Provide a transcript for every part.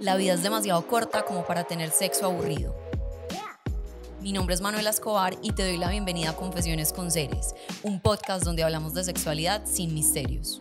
La vida es demasiado corta como para tener sexo aburrido. Mi nombre es Manuel Escobar y te doy la bienvenida a Confesiones con Seres, un podcast donde hablamos de sexualidad sin misterios.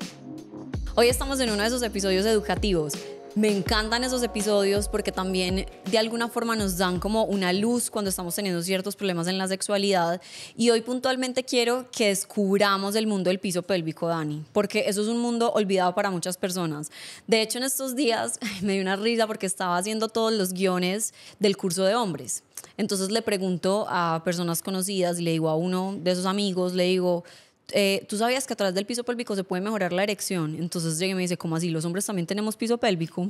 Hoy estamos en uno de esos episodios educativos, me encantan esos episodios porque también de alguna forma nos dan como una luz cuando estamos teniendo ciertos problemas en la sexualidad. Y hoy puntualmente quiero que descubramos el mundo del piso pélvico, Dani, porque eso es un mundo olvidado para muchas personas. De hecho, en estos días me dio una risa porque estaba haciendo todos los guiones del curso de hombres. Entonces le pregunto a personas conocidas, le digo a uno de esos amigos, le digo, eh, tú sabías que a través del piso pélvico se puede mejorar la erección. Entonces llegué y me dice, ¿cómo así? ¿Los hombres también tenemos piso pélvico?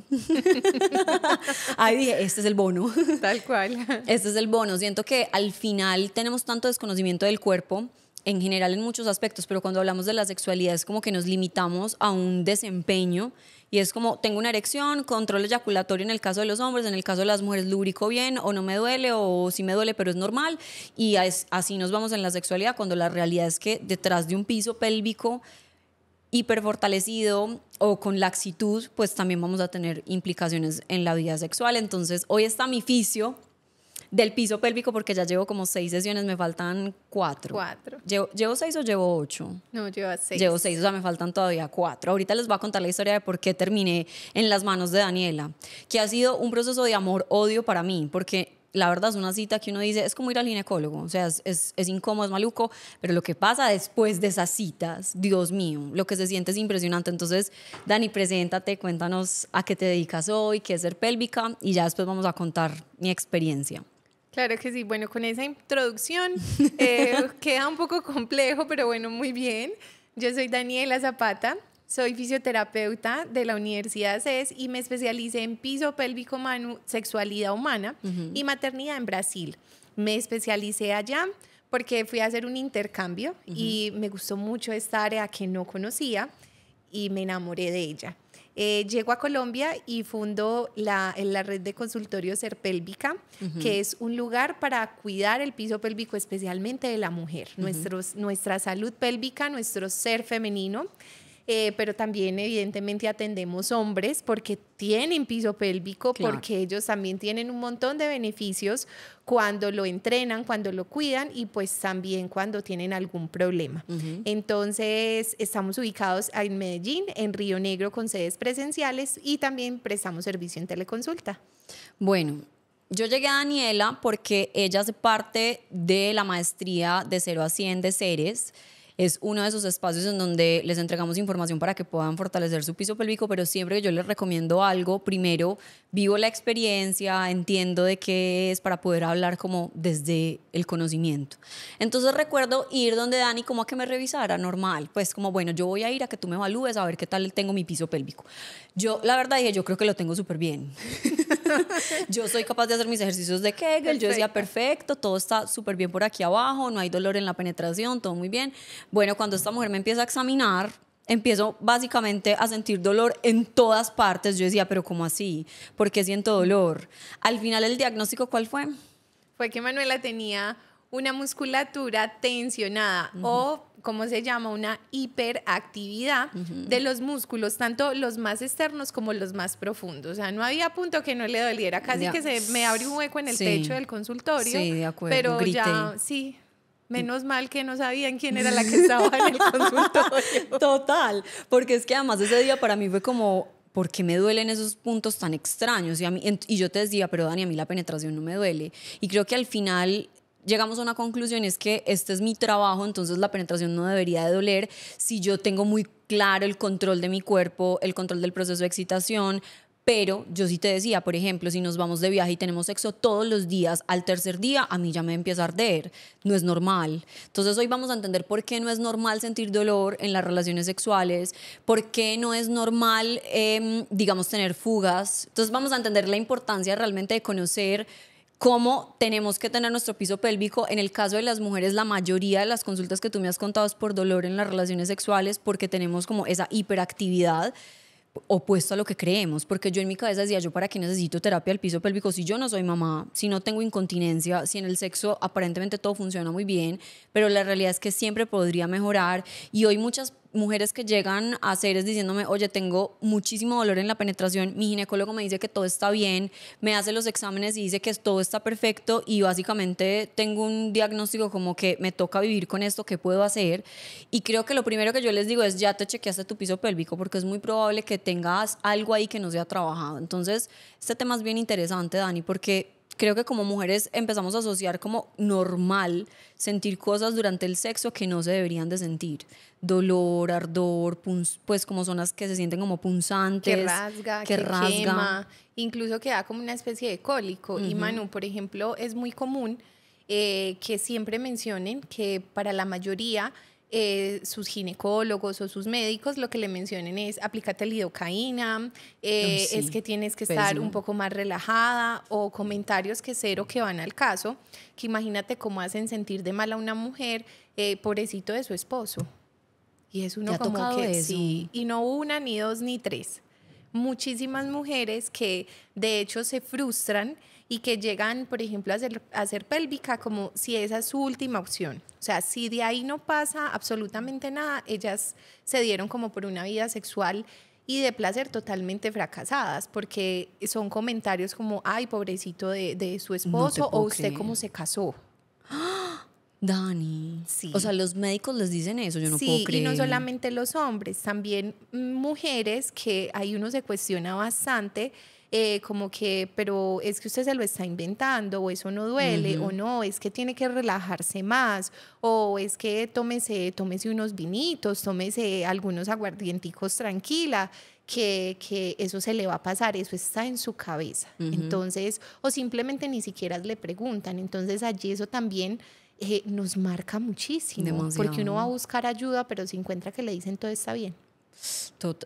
Ahí dije, este es el bono. Tal cual. Este es el bono. Siento que al final tenemos tanto desconocimiento del cuerpo en general en muchos aspectos, pero cuando hablamos de la sexualidad es como que nos limitamos a un desempeño y es como, tengo una erección, control eyaculatorio en el caso de los hombres, en el caso de las mujeres lubrico bien o no me duele o sí me duele pero es normal. Y así nos vamos en la sexualidad cuando la realidad es que detrás de un piso pélvico hiperfortalecido o con laxitud, pues también vamos a tener implicaciones en la vida sexual. Entonces, hoy está mi fisio del piso pélvico porque ya llevo como seis sesiones, me faltan cuatro. Cuatro. ¿Llevo, ¿llevo seis o llevo ocho? No, llevo seis. Llevo seis, o sea, me faltan todavía cuatro. Ahorita les voy a contar la historia de por qué terminé en las manos de Daniela, que ha sido un proceso de amor-odio para mí, porque la verdad es una cita que uno dice, es como ir al ginecólogo, o sea, es, es, es, incómodo, es maluco, pero lo que pasa después de esas citas, Dios mío, lo que se siente es impresionante. Entonces, Dani, preséntate, cuéntanos a qué te dedicas hoy, qué es ser pélvica y ya después vamos a contar mi experiencia. Claro que sí. Bueno, con esa introducción eh, queda un poco complejo, pero bueno, muy bien. Yo soy Daniela Zapata, soy fisioterapeuta de la Universidad CES y me especialicé en piso pélvico sexualidad humana y maternidad en Brasil. Me especialicé allá porque fui a hacer un intercambio y me gustó mucho esta área que no conocía y me enamoré de ella. Eh, llego a Colombia y fundo la, la red de consultorio Ser Pélvica, que es un lugar para cuidar el piso pélvico, especialmente de la mujer, nuestra salud pélvica, nuestro ser femenino. Eh, pero también evidentemente atendemos hombres porque tienen piso pélvico, porque ellos también tienen un montón de beneficios cuando lo entrenan, cuando lo cuidan y pues también cuando tienen algún problema. Entonces, estamos ubicados en Medellín, en Río Negro con sedes presenciales y también prestamos servicio en teleconsulta. Bueno, yo llegué a Daniela porque ella hace parte de la maestría de cero a 100 de seres es uno de esos espacios en donde les entregamos información para que puedan fortalecer su piso pélvico, pero siempre que yo les recomiendo algo, primero vivo la experiencia, entiendo de qué es para poder hablar como desde el conocimiento. Entonces recuerdo ir donde Dani como a que me revisara, normal, pues como bueno, yo voy a ir a que tú me evalúes a ver qué tal tengo mi piso pélvico. Yo la verdad dije, yo creo que lo tengo súper bien. yo soy capaz de hacer mis ejercicios de Kegel, yo decía, perfecto, todo está súper bien por aquí abajo, no hay dolor en la penetración, todo muy bien. Bueno, cuando esta mujer me empieza a examinar, empiezo básicamente a sentir dolor en todas partes. Yo decía, pero ¿cómo así? ¿Por qué siento dolor? Al final el diagnóstico, ¿cuál fue? Fue que Manuela tenía una musculatura tensionada uh o ¿cómo se llama? Una hiperactividad de los músculos, tanto los más externos como los más profundos. O sea, no había punto que no le doliera, casi que se me abrió un hueco en el techo del consultorio. Sí, de acuerdo. Pero ya, sí, Menos mal que no sabían quién era la que estaba en el consultorio. Total, porque es que además ese día para mí fue como, ¿por qué me duelen esos puntos tan extraños? Y, y yo te decía, pero Dani, a mí la penetración no me duele. Y creo que al final llegamos a una conclusión, es que este es mi trabajo, entonces la penetración no debería de doler si yo tengo muy claro el control de mi cuerpo, el control del proceso de excitación. Pero yo sí te decía, por ejemplo, si nos vamos de viaje y tenemos sexo todos los días, al tercer día a mí ya me empieza a arder, no es normal. Entonces hoy vamos a entender por qué no es normal sentir dolor en las relaciones sexuales, por qué no es normal, em, digamos, tener fugas. Entonces vamos a entender la importancia realmente de conocer cómo tenemos que tener nuestro piso pélvico. En el caso de las mujeres, la mayoría de las consultas que tú me has contado es por dolor en las relaciones sexuales porque tenemos como esa hiperactividad opuesto a lo que creemos, porque yo en mi cabeza decía, yo para qué necesito terapia al piso pélvico si yo no soy mamá, si no tengo incontinencia, si en el sexo aparentemente todo funciona muy bien, pero la realidad es que siempre podría mejorar y hoy muchas mujeres que llegan a seres diciéndome, oye, tengo muchísimo dolor en la penetración, mi ginecólogo me dice que todo está bien, me hace los exámenes y dice que todo está perfecto y básicamente tengo un diagnóstico como que me toca vivir con esto, ¿qué puedo hacer? Y creo que lo primero que yo les digo es, ya te chequeaste tu piso pélvico porque es muy probable que tengas algo ahí que no sea trabajado. Entonces, este tema es bien interesante, Dani, porque creo que como mujeres empezamos a asociar como normal sentir cosas durante el sexo que no se deberían de sentir. Dolor, ardor, pues como zonas que se sienten como punzantes. Que rasga, que, Quema, incluso que da como una especie de cólico. Y Manu, por ejemplo, es muy común eh, que siempre mencionen que para la mayoría eh, sus ginecólogos o sus médicos lo que le mencionen es aplícate lidocaína, eh, es que tienes que estar un poco más relajada o comentarios que cero que van al caso, que imagínate cómo hacen sentir de mal a una mujer, eh, pobrecito de su esposo. Y es uno como que sí, y no una, ni dos, ni tres. Muchísimas mujeres que de hecho se frustran y que llegan, por ejemplo, a hacer, hacer pélvica como si esa es su última opción. O sea, si de ahí no pasa absolutamente nada, ellas se dieron como por una vida sexual y de placer totalmente fracasadas, porque son comentarios como, ay, pobrecito de, de su esposo o usted cómo se casó. Dani. Sí. O sea, los médicos les dicen eso, yo no puedo creer. Y no solamente los hombres, también mujeres que ahí uno se cuestiona bastante eh, como que, pero es que usted se lo está inventando, o eso no duele, o no, es que tiene que relajarse más, o es que tómese, tómese unos vinitos, tómese algunos aguardienticos tranquila. Que, eso se le va a pasar, eso está en su cabeza. Entonces, o simplemente ni siquiera le preguntan. Entonces allí eso también eh, nos marca muchísimo, porque uno va a buscar ayuda, pero se encuentra que le dicen todo está bien.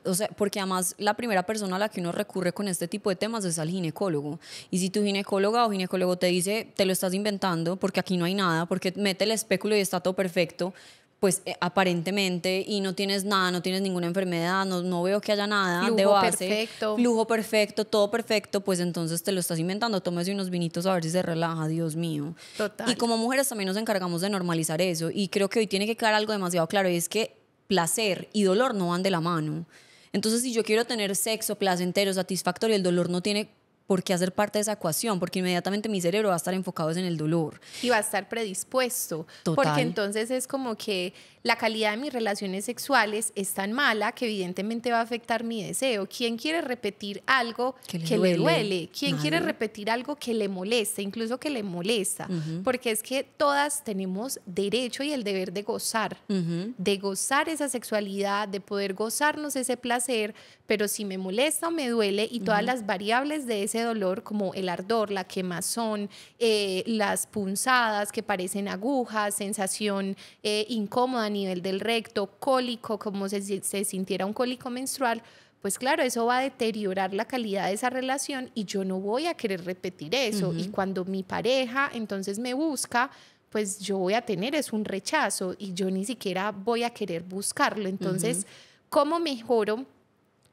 O sea, porque además la primera persona a la que uno recurre con este tipo de temas es al ginecólogo. Y si tu ginecóloga o ginecólogo te dice, te lo estás inventando porque aquí no hay nada, porque mete el espéculo y está todo perfecto, pues eh, aparentemente y no tienes nada, no tienes ninguna enfermedad, no, no veo que haya nada flujo de base, perfecto. flujo perfecto, todo perfecto, pues entonces te lo estás inventando, tómese unos vinitos a ver si se relaja, Dios mío. Total. Y como mujeres también nos encargamos de normalizar eso y creo que hoy tiene que quedar algo demasiado claro y es que placer y dolor no van de la mano. Entonces, si yo quiero tener sexo placentero, satisfactorio, el dolor no tiene por qué hacer parte de esa ecuación, porque inmediatamente mi cerebro va a estar enfocado en el dolor. Y va a estar predispuesto. Porque entonces es como que la calidad de mis relaciones sexuales es tan mala que evidentemente va a afectar mi deseo. ¿Quién quiere repetir algo que le, duele? ¿Quién quiere repetir algo que le moleste, incluso que le molesta? Porque es que todas tenemos derecho y el deber de gozar, de gozar esa sexualidad, de poder gozarnos ese placer, pero si me molesta o me duele y todas las variables de ese dolor, como el ardor, la quemazón, eh, las punzadas que parecen agujas, sensación eh, incómoda, nivel del recto, cólico, como se, se sintiera un cólico menstrual, pues claro, eso va a deteriorar la calidad de esa relación y yo no voy a querer repetir eso. Y cuando mi pareja entonces me busca, pues yo voy a tener es un rechazo y yo ni siquiera voy a querer buscarlo. Entonces, ¿cómo mejoro?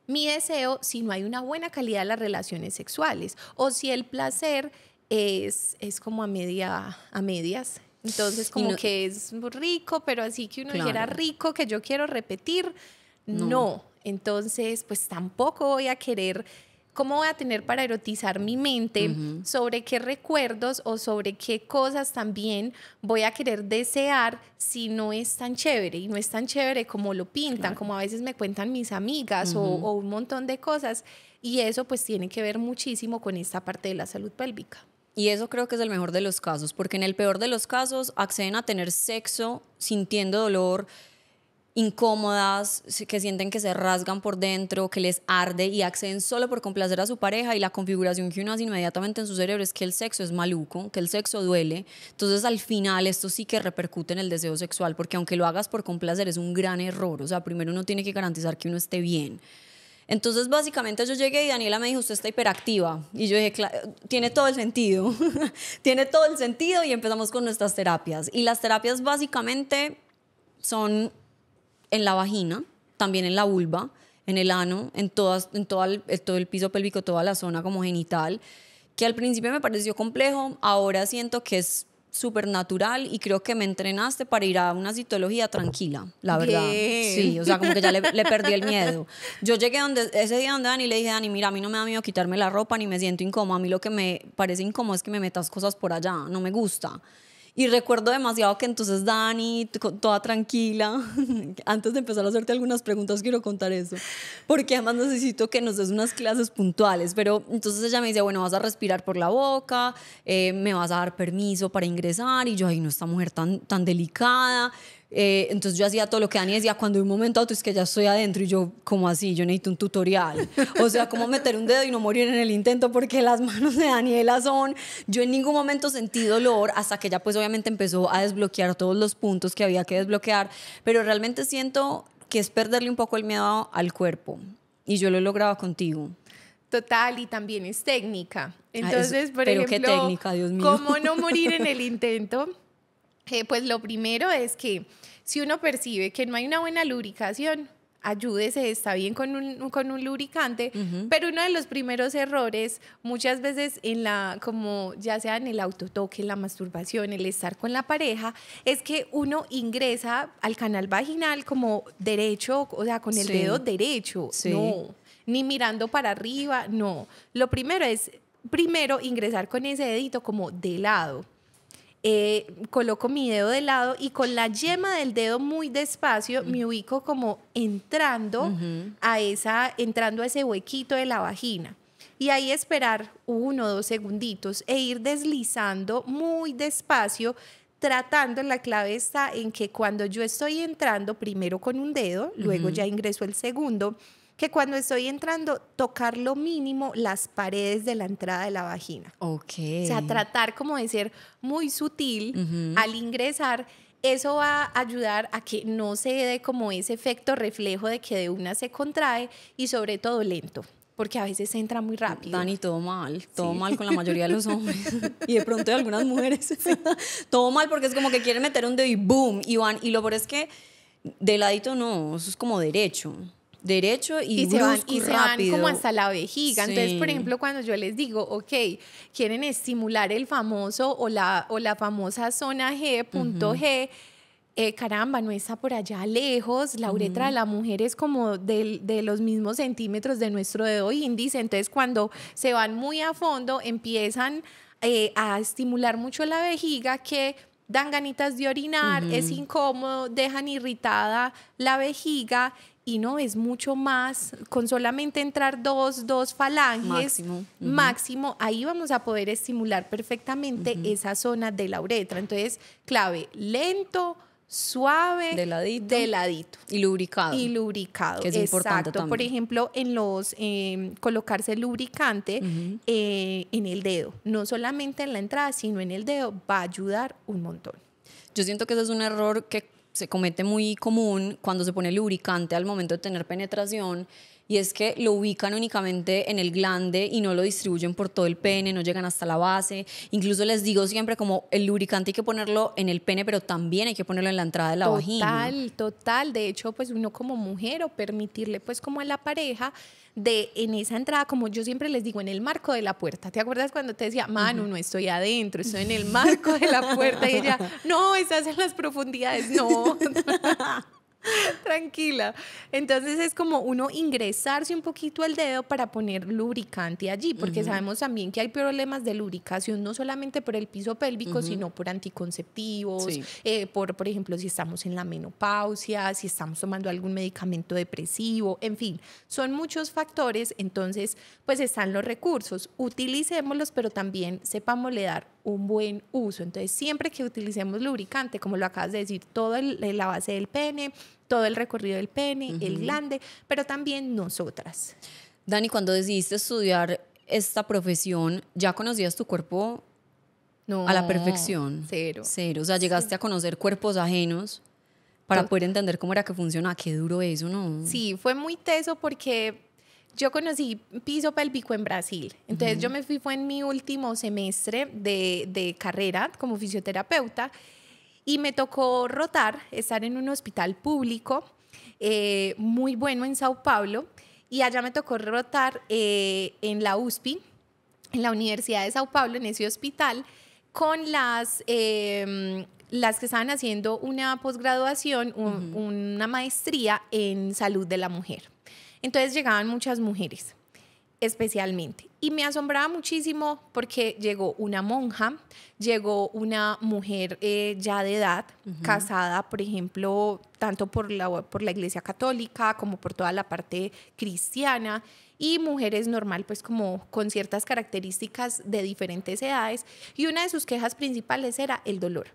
Mi deseo, si no hay una buena calidad de las relaciones sexuales o si el placer es, es como a, media, a medias, entonces, como que es rico, pero así que uno quiera rico, que yo quiero repetir, no. Entonces, pues tampoco voy a querer, ¿cómo voy a tener para erotizar mi mente? ¿Sobre qué recuerdos o sobre qué cosas también voy a querer desear si no es tan chévere? Y no es tan chévere como lo pintan, como a veces me cuentan mis amigas o un montón de cosas. Y eso pues tiene que ver muchísimo con esta parte de la salud pélvica. Y eso creo que es el mejor de los casos, porque en el peor de los casos acceden a tener sexo sintiendo dolor, incómodas, que sienten que se rasgan por dentro, que les arde y acceden solo por complacer a su pareja y la configuración que uno hace inmediatamente en su cerebro es que el sexo es maluco, que el sexo duele. Entonces al final esto sí que repercute en el deseo sexual, porque aunque lo hagas por complacer es un gran error, o sea, primero uno tiene que garantizar que uno esté bien. Entonces, básicamente yo llegué y Daniela me dijo, usted está hiperactiva. Y yo dije, tiene todo el sentido, tiene todo el sentido y empezamos con nuestras terapias. Y las terapias básicamente son en la vagina, también en la vulva, en el ano, en, todas, en todo el piso pélvico, toda la zona como genital, que al principio me pareció complejo, ahora siento que es súper natural y creo que me entrenaste para ir a una citología tranquila, la verdad. Sí, o sea, como que ya le, perdí el miedo. Yo llegué donde, ese día donde Dani le dije, Dani, mira, a mí no me da miedo quitarme la ropa ni me siento incómoda. A mí lo que me parece incómodo es que me metas cosas por allá, no me gusta. Y recuerdo demasiado que entonces Dani, toda tranquila, antes de empezar a hacerte algunas preguntas, quiero contar eso, porque además necesito que nos des unas clases puntuales, pero entonces ella me dice, bueno, vas a respirar por la boca, eh, me vas a dar permiso para ingresar, y yo, ay, no, esta mujer tan, tan delicada, eh, entonces yo hacía todo lo que Dani decía, cuando un momento a es que ya estoy adentro y yo, como así, yo necesito un tutorial. O sea, cómo meter un dedo y no morir en el intento porque las manos de Daniela son, yo en ningún momento sentí dolor hasta que ya pues obviamente empezó a desbloquear todos los puntos que había que desbloquear, pero realmente siento que es perderle un poco el miedo al cuerpo y yo lo he logrado contigo. Total, y también es técnica. Ah, entonces, por ejemplo, qué técnica, ¿cómo no morir en el intento? Eh, pues lo primero es que si uno percibe que no hay una buena lubricación, ayúdese, está bien con un, con lubricante, pero uno de los primeros errores, muchas veces como ya sea en el autotoque, en la masturbación, el estar con la pareja, es que uno ingresa al canal vaginal como derecho, o sea, con el dedo derecho, no, ni mirando para arriba, no. Lo primero es, primero ingresar con ese dedito como de lado eh, coloco mi dedo de lado y con la yema del dedo muy despacio me ubico como entrando a esa, entrando a ese huequito de la vagina y ahí esperar uno o dos segunditos e ir deslizando muy despacio, tratando, la clave está en que cuando yo estoy entrando primero con un dedo, luego ya ingreso el segundo, que cuando estoy entrando, tocar lo mínimo las paredes de la entrada de la vagina. Ok. O sea, tratar como de ser muy sutil al ingresar. Eso va a ayudar a que no se dé como ese efecto reflejo de que de una se contrae y sobre todo lento porque a veces entra muy rápido. y todo mal, todo mal con la mayoría de los hombres y de pronto de algunas mujeres. todo mal porque es como que quieren meter un dedo y boom, y van, y lo peor es que de ladito no, eso es como derecho derecho y, se van, y se van como hasta la vejiga. Entonces, por ejemplo, cuando yo les digo, ok, quieren estimular el famoso o la, o la famosa zona G, punto G, eh, caramba, no está por allá lejos, la uretra de la mujer es como de, de, los mismos centímetros de nuestro dedo índice, entonces cuando se van muy a fondo empiezan eh, a estimular mucho la vejiga que dan ganitas de orinar, es incómodo, dejan irritada la vejiga y no es mucho más, con solamente entrar dos, dos falanges máximo, máximo ahí vamos a poder estimular perfectamente esa zona de la uretra. Entonces, clave, lento, suave, de ladito, y lubricado. Y lubricado, que es Importante Por ejemplo, en los em, colocarse lubricante eh, en el dedo, no solamente en la entrada, sino en el dedo, va a ayudar un montón. Yo siento que eso es un error que se comete muy común cuando se pone lubricante al momento de tener penetración y es que lo ubican únicamente en el glande y no lo distribuyen por todo el pene, no llegan hasta la base. Incluso les digo siempre como el lubricante hay que ponerlo en el pene, pero también hay que ponerlo en la entrada de la vagina. Total, total. De hecho, pues uno como mujer o permitirle pues como a la pareja de en esa entrada, como yo siempre les digo, en el marco de la puerta. ¿Te acuerdas cuando te decía, Manu, no estoy adentro, estoy en el marco de la puerta? Y ella, no, estás en las profundidades, no. Tranquila. Entonces es como uno ingresarse un poquito el dedo para poner lubricante allí, porque sabemos también que hay problemas de lubricación, no solamente por el piso pélvico, sino por anticonceptivos, eh, por, por ejemplo, si estamos en la menopausia, si estamos tomando algún medicamento depresivo, en fin, son muchos factores, entonces pues están los recursos, utilicémoslos, pero también le dar un buen uso. Entonces, siempre que utilicemos lubricante, como lo acabas de decir, toda la base del pene, todo el recorrido del pene, el glande, pero también nosotras. Dani, cuando decidiste estudiar esta profesión, ¿ya conocías tu cuerpo no, a la perfección? Cero. Cero. O sea, llegaste a conocer cuerpos ajenos para poder entender cómo era que funcionaba. Qué duro eso, ¿no? Sí, fue muy teso porque yo conocí piso pélvico en Brasil, entonces yo me fui, fue en mi último semestre de, de carrera como fisioterapeuta y me tocó rotar, estar en un hospital público eh, muy bueno en Sao Paulo y allá me tocó rotar eh, en la USP, en la Universidad de Sao Paulo, en ese hospital, con las, em, las que estaban haciendo una posgraduación, una maestría en salud de la mujer. Entonces llegaban muchas mujeres, especialmente. Y me asombraba muchísimo porque llegó una monja, llegó una mujer eh, ya de edad, casada, por ejemplo, tanto por la, por la Iglesia Católica como por toda la parte cristiana, y mujeres normal, pues como con ciertas características de diferentes edades. Y una de sus quejas principales era el dolor.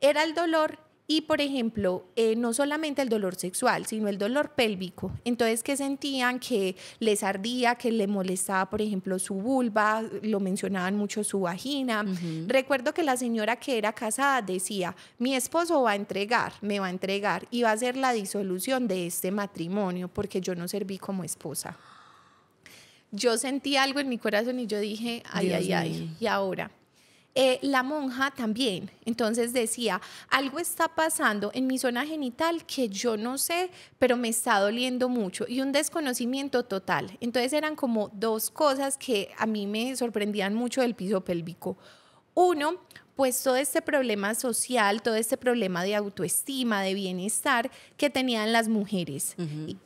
Era el dolor y, por ejemplo, eh, no solamente el dolor sexual, sino el dolor pélvico. Entonces, que sentían que les ardía, que le molestaba, por ejemplo, su vulva, lo mencionaban mucho su vagina. Recuerdo que la señora que era casada decía, mi esposo va a entregar, me va a entregar y va a ser la disolución de este matrimonio porque yo no serví como esposa. Yo sentí algo en mi corazón y yo dije, ay, ay, ay, y ahora. Eh, la monja también. Entonces decía, algo está pasando en mi zona genital que yo no sé, pero me está doliendo mucho y un desconocimiento total. Entonces eran como dos cosas que a mí me sorprendían mucho del piso pélvico. Uno, pues todo este problema social, todo este problema de autoestima, de bienestar que tenían las mujeres.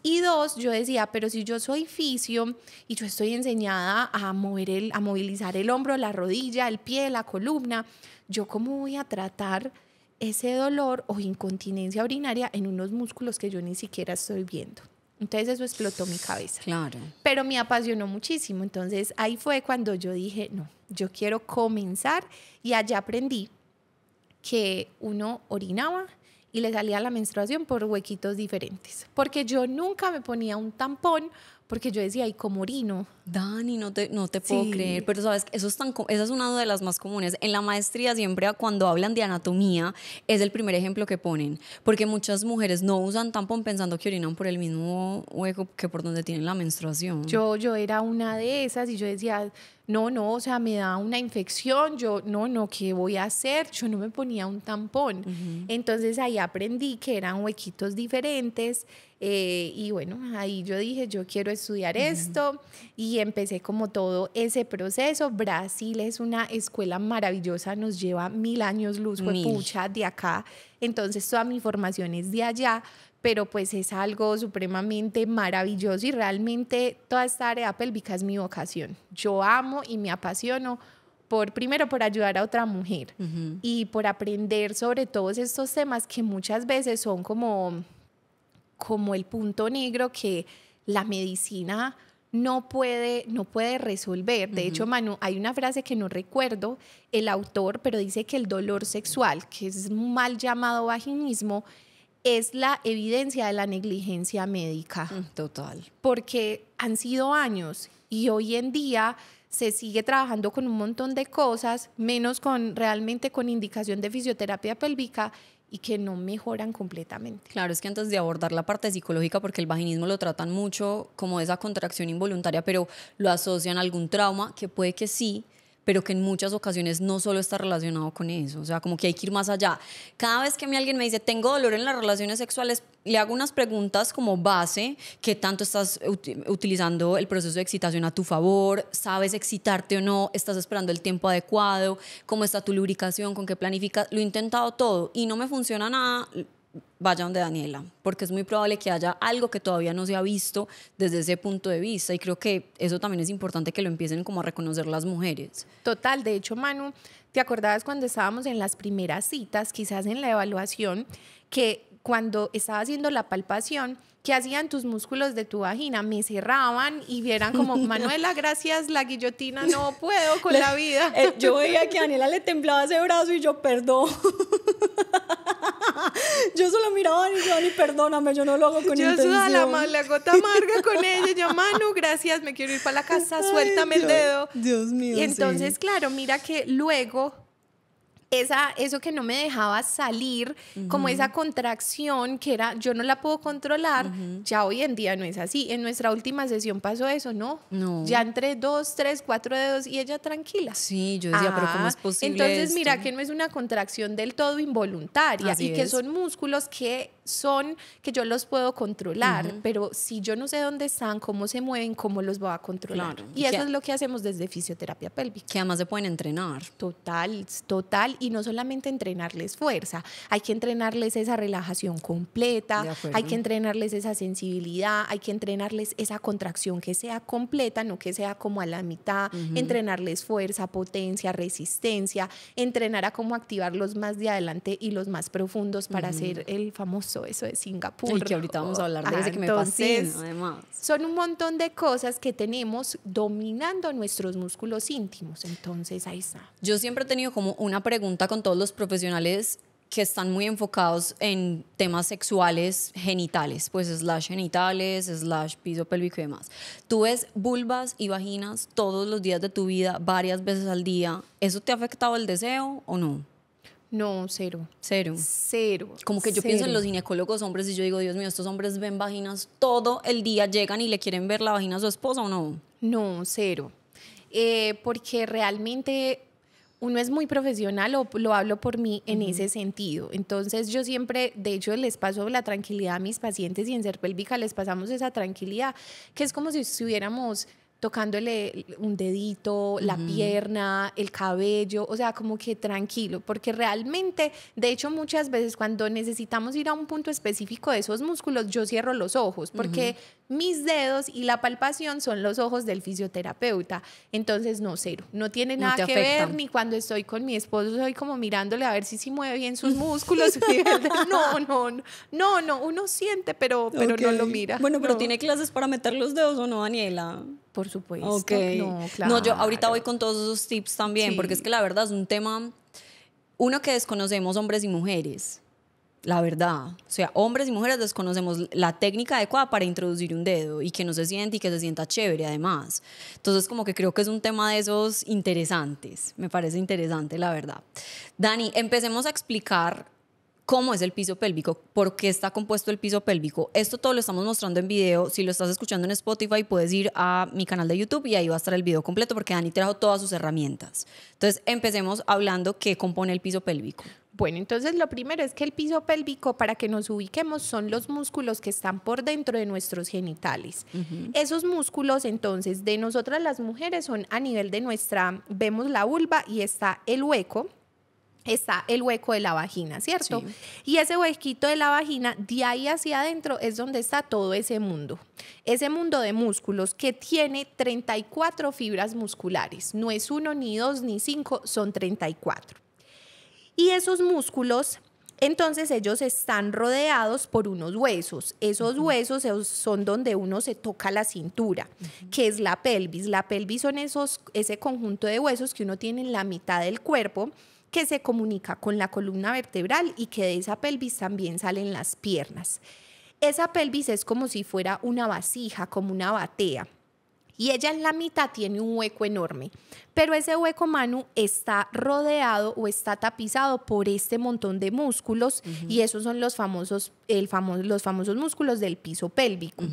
y, dos, yo decía, pero si yo soy fisio y yo estoy enseñada a, mover el, a movilizar el hombro, la rodilla, el pie, la columna, ¿yo cómo voy a tratar ese dolor o incontinencia urinaria en unos músculos que yo ni siquiera estoy viendo? Entonces eso explotó mi cabeza. Claro. Pero me apasionó muchísimo. Entonces ahí fue cuando yo dije, no, yo quiero comenzar y allá aprendí que uno orinaba y le salía la menstruación por huequitos diferentes, porque yo nunca me ponía un tampón porque yo decía, ¿y como orino? Dani, no te, no te puedo creer, pero sabes, eso es tan, esa es una de las más comunes. En la maestría siempre cuando hablan de anatomía es el primer ejemplo que ponen, porque muchas mujeres no usan tampón pensando que orinan por el mismo hueco que por donde tienen la menstruación. Yo, yo era una de esas y yo decía no, no, o sea, me da una infección, yo, no, no, ¿qué voy a hacer? Yo no me ponía un tampón. Entonces ahí aprendí que eran huequitos diferentes eh, y bueno, ahí yo dije, yo quiero estudiar esto y empecé como todo ese proceso. Brasil es una escuela maravillosa, nos lleva mil años luz, fue de acá. Entonces toda mi formación es de allá, pero pues es algo supremamente maravilloso y realmente toda esta área pélvica es mi vocación. Yo amo y me apasiono por primero por ayudar a otra mujer y por aprender sobre todos estos temas que muchas veces son como como el punto negro que la medicina no puede, no puede resolver. De hecho, Manu, hay una frase que no recuerdo el autor, pero dice que el dolor sexual, que es mal llamado vaginismo, es la evidencia de la negligencia médica. Mm, total. Porque han sido años y hoy en día se sigue trabajando con un montón de cosas, menos con realmente con indicación de fisioterapia pélvica y que no mejoran completamente. Claro, es que antes de abordar la parte psicológica, porque el vaginismo lo tratan mucho como esa contracción involuntaria, pero lo asocian a algún trauma, que puede que sí, pero que en muchas ocasiones no solo está relacionado con eso, o sea, como que hay que ir más allá. Cada vez que a alguien me dice, tengo dolor en las relaciones sexuales, le hago unas preguntas como base, ¿qué tanto estás utilizando el proceso de excitación a tu favor? ¿Sabes excitarte o no? ¿Estás esperando el tiempo adecuado? ¿Cómo está tu lubricación? ¿Con qué planificas? Lo he intentado todo y no me funciona nada, vaya donde Daniela, porque es muy probable que haya algo que todavía no se ha visto desde ese punto de vista y creo que eso también es importante que lo empiecen como a reconocer las mujeres. Total, de hecho, Manu, ¿te acordabas cuando estábamos en las primeras citas, quizás en la evaluación, que cuando estaba haciendo la palpación, ¿qué hacían tus músculos de tu vagina, me cerraban y vieran como, Manuela, gracias, la guillotina, no puedo con la vida. Eh, yo veía que a Daniela le temblaba ese brazo y yo, perdón. yo solo miraba y yo perdóname, yo no lo hago con yo intención. Yo la, la gota amarga con ella, yo, Manu, gracias, me quiero ir para la casa, suéltame el dedo. Dios mío. Y entonces, claro, mira que luego esa, eso que no me dejaba salir, como esa contracción que era yo no la puedo controlar, ya hoy en día no es así. En nuestra última sesión pasó eso, ¿no? No. Ya entre dos, tres, cuatro dedos y ella tranquila. Sí, yo decía, pero ¿cómo es ah, posible? Entonces, mira que no es una contracción del todo involuntaria y que son músculos que son que yo los puedo controlar, pero si yo no sé dónde están, cómo se mueven, cómo los voy a controlar. Y eso es lo que hacemos desde fisioterapia pélvica. Que además se pueden entrenar. Total, total. Y no solamente entrenarles fuerza, hay que entrenarles esa relajación completa, hay que entrenarles esa sensibilidad, hay que entrenarles esa contracción que sea completa, no que sea como a la mitad, entrenarles fuerza, potencia, resistencia, entrenar a cómo activarlos más de adelante y los más profundos para hacer el famoso famoso eso de Singapur. Y que ahorita vamos a hablar de ese Son un montón de cosas que tenemos dominando nuestros músculos íntimos. Entonces, ahí está. Yo siempre he tenido como una pregunta con todos los profesionales que están muy enfocados en temas sexuales genitales, pues slash genitales, slash piso pélvico y demás. Tú ves vulvas y vaginas todos los días de tu vida, varias veces al día. ¿Eso te ha afectado el deseo o no? No, cero. Cero. Cero. Como que yo pienso en los ginecólogos hombres y yo digo, Dios mío, estos hombres ven vaginas todo el día, llegan y le quieren ver la vagina a su esposa o no. No, cero. Eh, porque realmente uno es muy profesional, o lo hablo por mí en ese sentido. Entonces yo siempre, de hecho, les paso la tranquilidad a mis pacientes y en Ser les pasamos esa tranquilidad, que es como si estuviéramos tocándole un dedito, la pierna, el cabello, o sea, como que tranquilo, porque realmente, de hecho, muchas veces cuando necesitamos ir a un punto específico de esos músculos, yo cierro los ojos, porque mis dedos y la palpación son los ojos del fisioterapeuta. Entonces, no, cero, no tiene nada que ver, ni cuando estoy con mi esposo, soy como mirándole a ver si se mueve bien sus músculos. no, no, no, no, uno siente, pero, pero no lo mira. Bueno, pero ¿tiene clases para meter los dedos o no, Daniela? Por supuesto. No, claro. no, yo ahorita voy con todos esos tips también, porque es que la verdad es un tema, uno que desconocemos hombres y mujeres. La verdad, o sea, hombres y mujeres desconocemos la técnica adecuada para introducir un dedo y que no se siente y que se sienta chévere además. Entonces, como que creo que es un tema de esos interesantes, me parece interesante, la verdad. Dani, empecemos a explicar cómo es el piso pélvico, por qué está compuesto el piso pélvico. Esto todo lo estamos mostrando en video. Si lo estás escuchando en Spotify, puedes ir a mi canal de YouTube y ahí va a estar el video completo porque Dani trajo todas sus herramientas. Entonces, empecemos hablando qué compone el piso pélvico. Bueno, entonces lo primero es que el piso pélvico, para que nos ubiquemos, son los músculos que están por dentro de nuestros genitales. Esos músculos, entonces, de nosotras las mujeres son a nivel de nuestra, vemos la vulva y está el hueco, está el hueco de la vagina, ¿cierto? Y ese huequito de la vagina, de ahí hacia adentro, es donde está todo ese mundo. Ese mundo de músculos que tiene 34 fibras musculares. No es uno, ni dos, ni cinco, son 34. Y esos músculos entonces ellos están rodeados por unos huesos. Esos huesos son donde uno se toca la cintura, que es la pelvis. La pelvis son esos, ese conjunto de huesos que uno tiene en la mitad del cuerpo que se comunica con la columna vertebral y que de esa pelvis también salen las piernas. Esa pelvis es como si fuera una vasija, como una batea. Y ella en la mitad tiene un hueco enorme, pero ese hueco Manu está rodeado o está tapizado por este montón de músculos y esos son los famosos, el los famosos músculos del piso pélvico.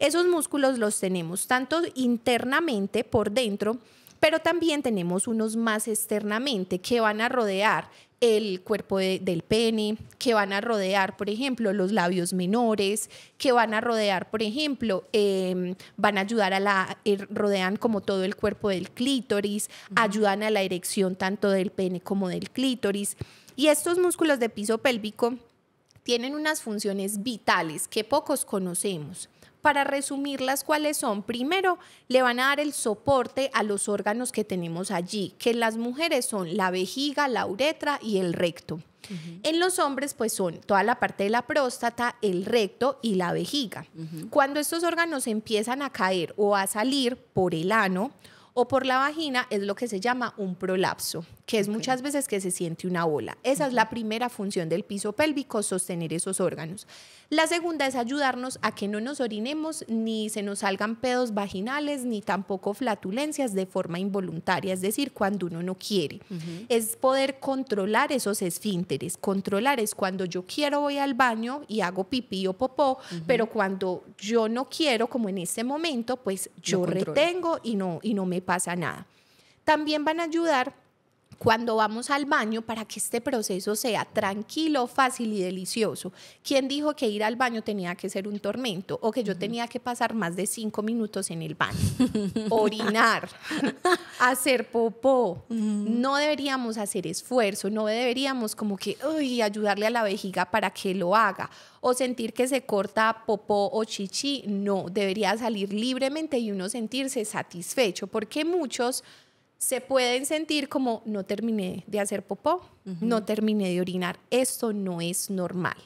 Esos músculos los tenemos tanto internamente por dentro pero también tenemos unos más externamente que van a rodear el cuerpo del pene, que van a rodear, por ejemplo, los labios menores, que van a rodear, por ejemplo, em, van a ayudar a la, eh, rodean como todo el cuerpo del clítoris, ayudan a la erección tanto del pene como del clítoris. Y estos músculos de piso pélvico tienen unas funciones vitales que pocos conocemos para las ¿cuáles son? Primero, le van a dar el soporte a los órganos que tenemos allí, que las mujeres son la vejiga, la uretra y el recto. En los hombres, pues son toda la parte de la próstata, el recto y la vejiga. Cuando estos órganos empiezan a caer o a salir por el ano o por la vagina, es lo que se llama un prolapso que es muchas veces que se siente una ola. Esa es la primera función del piso pélvico, sostener esos órganos. La segunda es ayudarnos a que no nos orinemos, ni se nos salgan pedos vaginales, ni tampoco flatulencias de forma involuntaria, es decir, cuando uno no quiere. Es poder controlar esos esfínteres. Controlar es cuando yo quiero voy al baño y hago pipí o popó, pero cuando yo no quiero, como en este momento, pues yo retengo y no, y no me pasa nada. También van a ayudar cuando vamos al baño para que este proceso sea tranquilo, fácil y delicioso. ¿Quién dijo que ir al baño tenía que ser un tormento o que yo tenía que pasar más de cinco minutos en el baño? Orinar, hacer popó. No deberíamos hacer esfuerzo, no deberíamos como que ayudarle a la vejiga para que lo haga o sentir que se corta popó o chichi. No, debería salir libremente y uno sentirse satisfecho porque muchos se pueden sentir como no terminé de hacer popó, no terminé de orinar, esto no es normal.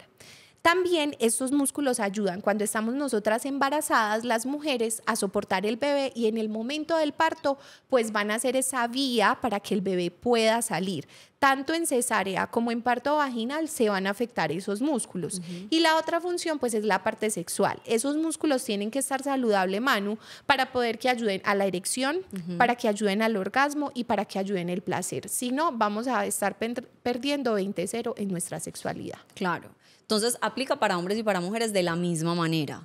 También estos músculos ayudan cuando estamos nosotras embarazadas, las mujeres, a soportar el bebé y en el momento del parto, pues van a hacer esa vía para que el bebé pueda salir. Tanto en cesárea como en parto vaginal se van a afectar esos músculos. Y la otra función, pues, es la parte sexual. Esos músculos tienen que estar saludable, Manu, para poder que ayuden a la erección, para que ayuden al orgasmo y para que ayuden el placer. Si no, vamos a estar perdiendo 20-0 en nuestra sexualidad. Claro. Entonces aplica para hombres y para mujeres de la misma manera.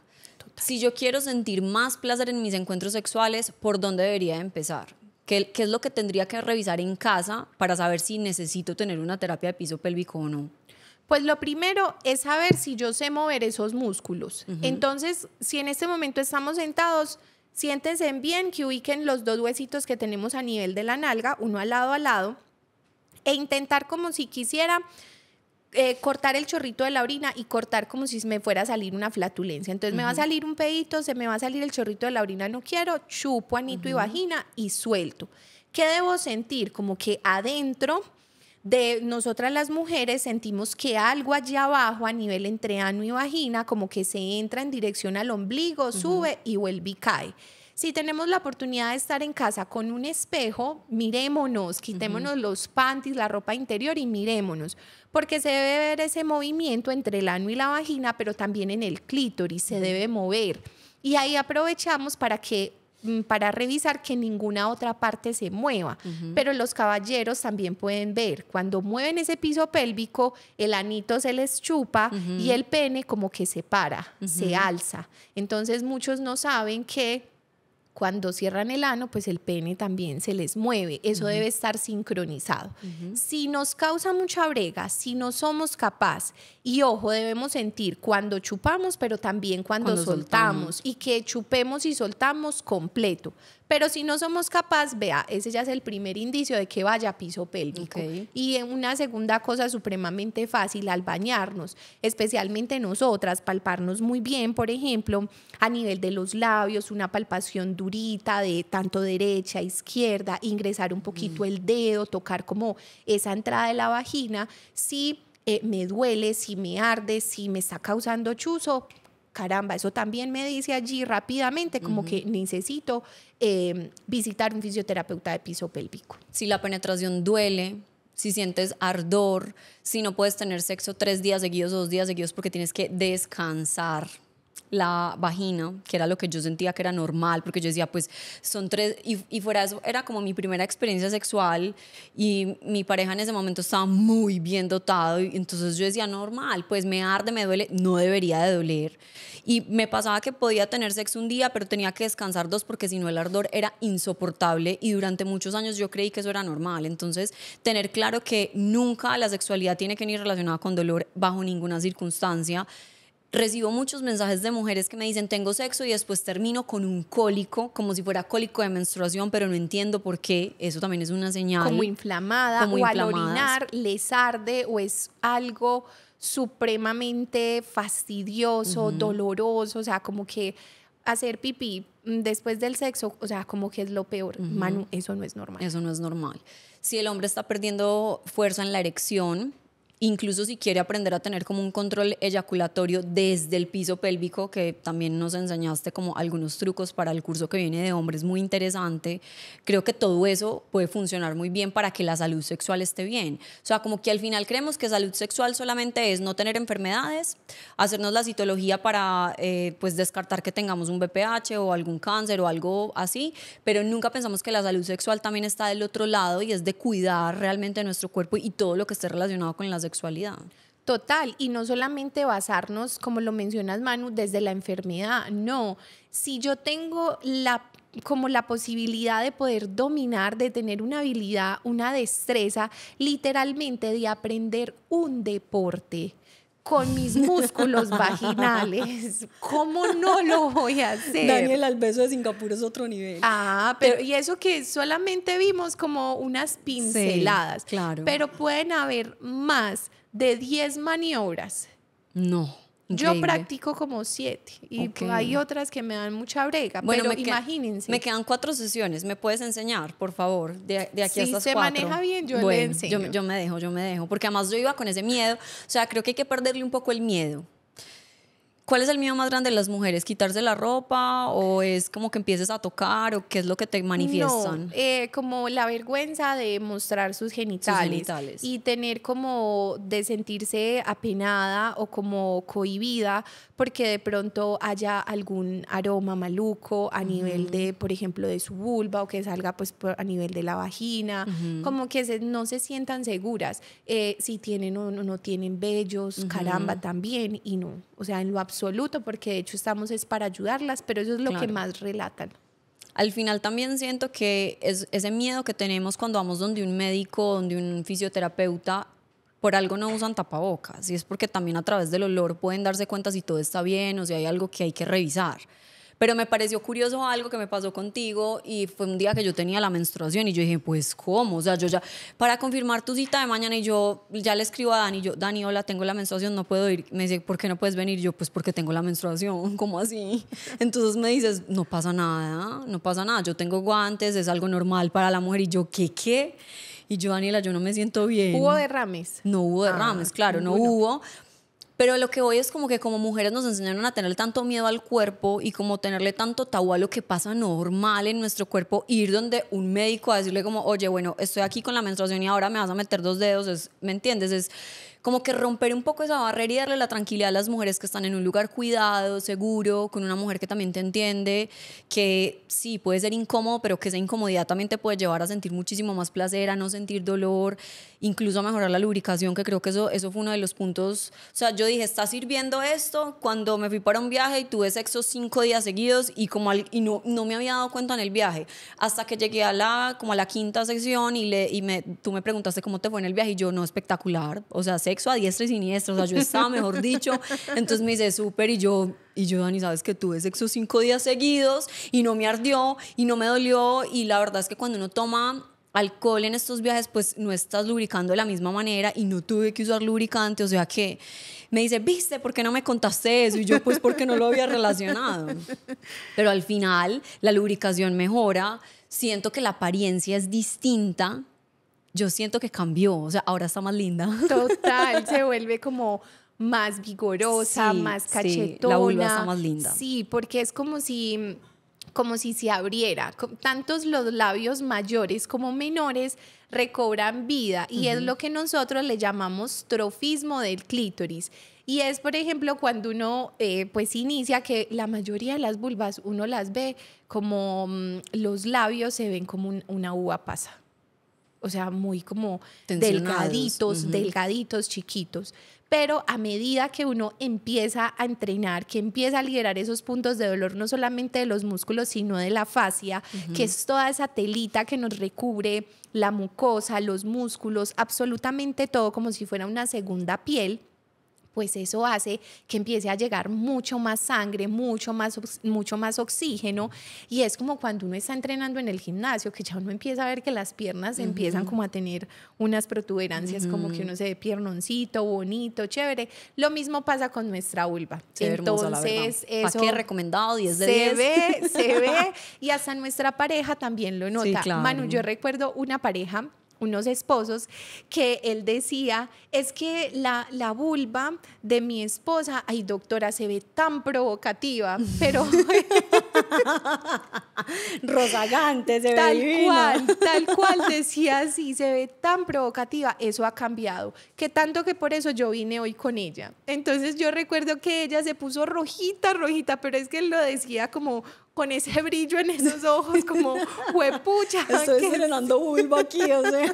Si yo quiero sentir más placer en mis encuentros sexuales, ¿por dónde debería empezar? ¿Qué, es lo que tendría que revisar en casa para saber si necesito tener una terapia de piso pélvico o no? Pues lo primero es saber si yo sé mover esos músculos. Entonces, si en este momento estamos sentados, siéntense bien que ubiquen los dos huesitos que tenemos a nivel de la nalga, uno al lado al lado, e intentar como si quisiera eh, cortar el chorrito de la orina y cortar como si me fuera a salir una flatulencia. Entonces me va a salir un pedito, se me va a salir el chorrito de la orina, no quiero, chupo anito y vagina y suelto. ¿Qué debo sentir? Como que adentro de nosotras las mujeres sentimos que algo allá abajo a nivel entre ano y vagina como que se entra en dirección al ombligo, sube y vuelve y cae. Si tenemos la oportunidad de estar en casa con un espejo, mirémonos, quitémonos los panties, la ropa interior y mirémonos, porque se debe ver ese movimiento entre el ano y la vagina, pero también en el clítoris, se debe mover. Y ahí aprovechamos para que mm, para revisar que ninguna otra parte se mueva. Pero los caballeros también pueden ver, cuando mueven ese piso pélvico, el anito se les chupa y el pene como que se para, se alza. Entonces muchos no saben que cuando cierran el ano, pues el pene también se les mueve. Eso debe estar sincronizado. Si nos causa mucha brega, si no somos capaz, y ojo, debemos sentir cuando chupamos, pero también cuando, soltamos, y que chupemos y soltamos completo pero si no somos capaces, vea, ese ya es el primer indicio de que vaya piso pélvico. Y una segunda cosa supremamente fácil al bañarnos, especialmente nosotras, palparnos muy bien, por ejemplo, a nivel de los labios, una palpación durita de tanto derecha, izquierda, ingresar un poquito mm. el dedo, tocar como esa entrada de la vagina, si eh, me duele, si me arde, si me está causando chuzo, caramba, eso también me dice allí rápidamente como que necesito em, visitar un fisioterapeuta de piso pélvico. Si la penetración duele, si sientes ardor, si no puedes tener sexo tres días seguidos o dos días seguidos porque tienes que descansar la vagina, que era lo que yo sentía que era normal, porque yo decía, pues son tres, y, fuera eso era como mi primera experiencia sexual y mi pareja en ese momento estaba muy bien dotado, y entonces yo decía, normal, pues me arde, me duele, no debería de doler. Y me pasaba que podía tener sexo un día, pero tenía que descansar dos porque si no el ardor era insoportable y durante muchos años yo creí que eso era normal. Entonces, tener claro que nunca la sexualidad tiene que ir relacionada con dolor bajo ninguna circunstancia recibo muchos mensajes de mujeres que me dicen, tengo sexo y después termino con un cólico, como si fuera cólico de menstruación, pero no entiendo por qué. Eso también es una señal. Como inflamada, como o al orinar les arde o es algo supremamente fastidioso, doloroso, o sea, como que hacer pipí después del sexo, o sea, como que es lo peor. Manu, eso no es normal. Eso no es normal. Si el hombre está perdiendo fuerza en la erección, incluso si quiere aprender a tener como un control eyaculatorio desde el piso pélvico, que también nos enseñaste como algunos trucos para el curso que viene de hombres, muy interesante, creo que todo eso puede funcionar muy bien para que la salud sexual esté bien. O sea, como que al final creemos que salud sexual solamente es no tener enfermedades, hacernos la citología para eh, pues descartar que tengamos un BPH o algún cáncer o algo así, pero nunca pensamos que la salud sexual también está del otro lado y es de cuidar realmente nuestro cuerpo y todo lo que esté relacionado con las Total, y no solamente basarnos, como lo mencionas Manu, desde la enfermedad, no, si yo tengo la como la posibilidad de poder dominar, de tener una habilidad, una destreza, literalmente de aprender un deporte con mis músculos vaginales. ¿Cómo no lo voy a hacer? Daniel, el beso de Singapur es otro nivel. Ah, pero, y eso que solamente vimos como unas pinceladas. claro. Pero pueden haber más de 10 maniobras. No. Yo practico como siete y hay otras que me dan mucha brega, bueno, pero imagínense. me quedan cuatro sesiones, ¿me puedes enseñar, por favor? De, aquí a estas se maneja bien, yo enseño. yo me dejo, yo me dejo, porque además yo iba con ese miedo, o sea, creo que hay que perderle un poco el miedo ¿Cuál es el miedo más grande de las mujeres? ¿Quitarse la ropa o es como que empieces a tocar o qué es lo que te manifiestan? No, eh, como la vergüenza de mostrar sus genitales, y tener como de sentirse apenada o como cohibida porque de pronto haya algún aroma maluco a nivel de, por ejemplo, de su vulva o que salga pues a nivel de la vagina, como que no se sientan seguras eh, si tienen o no, tienen bellos caramba también y no, o sea, en lo absoluto absoluto, porque de hecho estamos es para ayudarlas, pero eso es lo que más relatan. Al final también siento que es ese miedo que tenemos cuando vamos donde un médico, donde un fisioterapeuta, por algo no usan tapabocas y es porque también a través del olor pueden darse cuenta si todo está bien o si hay algo que hay que revisar. Pero me pareció curioso algo que me pasó contigo y fue un día que yo tenía la menstruación y yo dije, pues ¿cómo? O sea, yo ya, para confirmar tu cita de mañana y yo ya le escribo a Dani, yo, Dani, hola, tengo la menstruación, no puedo ir. Me dice, ¿por qué no puedes venir? Yo, pues porque tengo la menstruación, ¿cómo así? Entonces me dices, no pasa nada, no pasa nada, yo tengo guantes, es algo normal para la mujer y yo, ¿qué qué? Y yo, Daniela, yo no me siento bien. ¿Hubo derrames? No hubo ah, derrames, claro, no hubo, pero lo que voy es como que como mujeres nos enseñaron a tener tanto miedo al cuerpo y como tenerle tanto tabú a lo que pasa normal en nuestro cuerpo, ir donde un médico a decirle como, oye, bueno, estoy aquí con la menstruación y ahora me vas a meter dos dedos, ¿me entiendes? Es como que romper un poco esa barrera y darle la tranquilidad a las mujeres que están en un lugar cuidado, seguro, con una mujer que también te entiende, que sí, puede ser incómodo, pero que esa incomodidad también te puede llevar a sentir muchísimo más placer, a no sentir dolor, incluso a mejorar la lubricación, que creo que eso, eso fue uno de los puntos, o sea, yo dije, está sirviendo esto, cuando me fui para un viaje y tuve sexo cinco días seguidos y, como y no, me había dado cuenta en el viaje, hasta que llegué a la, como a la quinta sección y, le, y me, tú me preguntaste cómo te fue en el viaje y yo, no, espectacular, o sea, sé sexo a diestra y siniestra, o sea, yo estaba, mejor dicho, entonces me dice, súper, y yo, y yo, Dani, sabes que tuve sexo cinco días seguidos y no me ardió y no me dolió, y la verdad es que cuando uno toma alcohol en estos viajes, pues no estás lubricando de la misma manera y no tuve que usar lubricante, o sea que me dice, viste, ¿por qué no me contaste eso? Y yo, pues porque no lo había relacionado. Pero al final la lubricación mejora, siento que la apariencia es distinta yo siento que cambió, o sea, ahora está más linda. Total, se vuelve como más vigorosa, más cachetona. Sí, la vulva está más linda. Sí, porque es como si como si se abriera. Tantos los labios mayores como menores recobran vida y es lo que nosotros le llamamos trofismo del clítoris. Y es, por ejemplo, cuando uno eh, pues inicia que la mayoría de las vulvas uno las ve como mm, los labios se ven como una uva pasa o sea, muy como delgaditos, delgaditos, chiquitos. Pero a medida que uno empieza a entrenar, que empieza a liberar esos puntos de dolor, no solamente de los músculos, sino de la fascia, que es toda esa telita que nos recubre la mucosa, los músculos, absolutamente todo, como si fuera una segunda piel, pues eso hace que empiece a llegar mucho más sangre, mucho más, mucho más oxígeno. Y es como cuando uno está entrenando en el gimnasio, que ya uno empieza a ver que las piernas empiezan como a tener unas protuberancias, como que uno se ve piernoncito, bonito, chévere. Lo mismo pasa con nuestra vulva. Entonces, hermosa, eso... Qué recomendado? de se ve, se ve. Y hasta nuestra pareja también lo nota. Manu, yo recuerdo una pareja unos esposos que él decía, es que la, la vulva de mi esposa, ay doctora, se ve tan provocativa, pero... Rosagante, se tal cual, tal cual decía así, se ve tan provocativa, eso ha cambiado, que tanto que por eso yo vine hoy con ella. Entonces yo recuerdo que ella se puso rojita, rojita, pero es que él lo decía como con ese brillo en esos ojos, como huepucha. Estoy estrenando vulva aquí, o sea.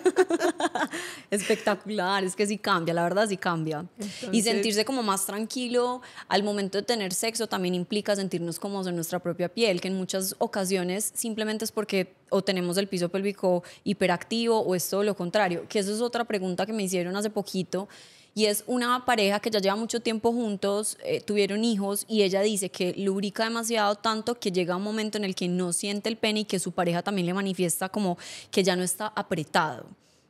Espectacular, es que sí cambia, la verdad sí cambia. Y sentirse como más tranquilo al momento de tener sexo también implica sentirnos como en nuestra propia piel, que en muchas ocasiones simplemente es porque o tenemos el piso pélvico hiperactivo o es todo lo contrario, que eso es otra pregunta que me hicieron hace poquito y es una pareja que ya lleva mucho tiempo juntos, eh, tuvieron hijos y ella dice que lubrica demasiado tanto que llega un momento en el que no siente el pene y que su pareja también le manifiesta como que ya no está apretado.